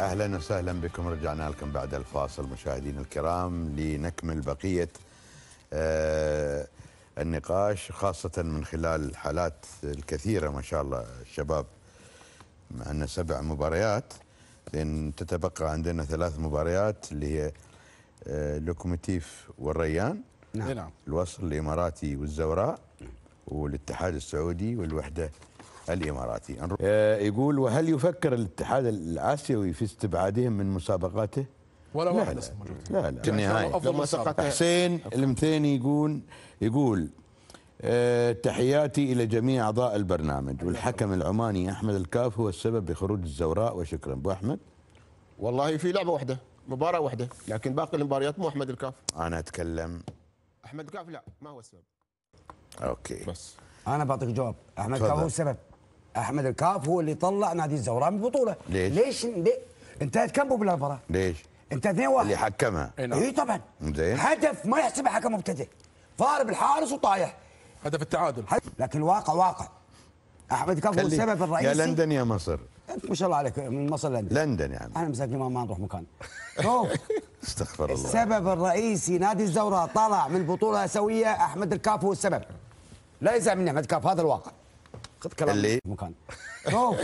اهلا وسهلا بكم رجعنا لكم بعد الفاصل مشاهدينا الكرام لنكمل بقيه آه النقاش خاصه من خلال الحالات الكثيره ما شاء الله الشباب عندنا سبع مباريات لان تتبقى عندنا ثلاث مباريات اللي هي آه لوكوموتيف والريان نعم, نعم. الوصل الاماراتي والزوراء نعم. والاتحاد السعودي والوحدة الإماراتي آه، يقول وهل يفكر الاتحاد الآسيوي في استبعادهم من مسابقاته؟ ولا لا واحد لا لا, لا لا في النهاية حسين المثيني يقول يقول آه، تحياتي إلى جميع أعضاء البرنامج والحكم العماني أحمد الكاف هو السبب بخروج الزوراء وشكرا أبو أحمد والله في لعبة واحدة مباراة واحدة لكن باقي المباريات مو أحمد الكاف أنا أتكلم أحمد الكاف لا ما هو السبب اوكي بس انا بعطيك جواب احمد كاف هو السبب احمد الكاف هو اللي طلع نادي الزوراء من البطوله ليش؟ ليش ليه؟ انتهت كم قبل ليش؟ انت 2 1 اللي حكمها نعم. اي طبعا زين هدف ما يحسبه حكم مبتدئ ضارب الحارس وطايح هدف التعادل لكن الواقع واقع احمد كاف هو السبب الرئيسي يا لندن يا مصر انت إيه، ما شاء الله عليك من مصر لندن لندن يعني انا مساكني ما نروح مكان شوف استغفر الله السبب الرئيسي نادي الزوراء طلع من البطوله الاسيويه احمد الكاف هو السبب لا يزعل من نعمتك في هذا الواقع خذ كلام اللي مكان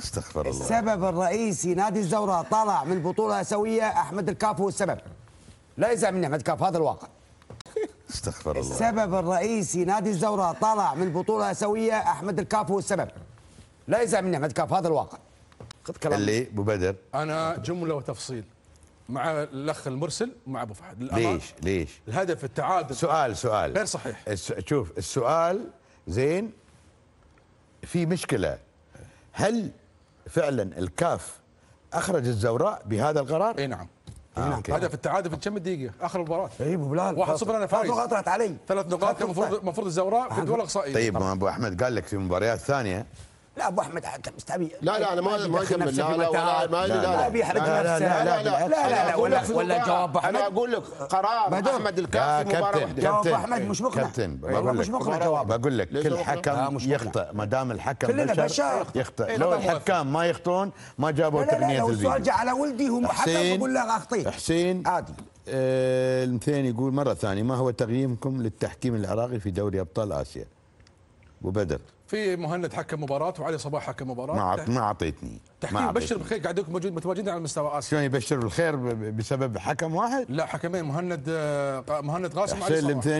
استغفر الله السبب الرئيسي نادي الزوراء طلع من البطوله الاسيويه احمد الكاف هو السبب لا يزعل من نعمتك في هذا الواقع استغفر الله السبب الرئيسي نادي الزوراء طلع من البطوله الاسيويه احمد الكاف هو السبب لا يزعل من نعمتك في هذا الواقع خذ كلام اللي ابو بدر انا جمله وتفصيل مع الاخ المرسل ومع ابو فهد ليش ليش الهدف التعادل سؤال سؤال غير صحيح شوف السؤال زين في مشكله هل فعلا الكاف اخرج الزوراء بهذا القرار؟ اي نعم آه نعم. هدف التعادل في كم دقيقة آخر المباراة اي ابو بلال 1-0 انا فايز ثلاث نقاط علي ثلاث نقاط المفروض المفروض الزوراء في آه. الدول الاقصائية طيب ما ابو احمد قال لك في مباريات ثانية لا ابو احمد حتى لا لا انا ما ما اكمل لا لا لا ما لا لا بيحرق نفسه لا لا لا لا لا لا ولا ولا جواب لا انا اقول لك قرار احمد لا مباراه لا جواب احمد مش مقنع كابتن لا لا مش مقنع جواب بقول لك كل حكم يخطئ ما دام الحكم لا بشر يخطئ لو الحكام ما لا ما جابوا تقنيه الفيديو السؤال جاء على ولدي لا لا بقول له اخطيت حسين عادي لا يقول مره ثانيه ما هو تقييمكم للتحكيم العراقي في دوري ابطال اسيا؟ وبدر في مهند حكم مباراة وعلي صباح حكم مباراة ما ما اعطيتني تحكيم بشر بالخير قاعدين موجود متواجدين على مستوى اسيا شلون يبشر بالخير بسبب حكم واحد؟ لا حكمين مهند آه، مهند قاسم وعلي صباح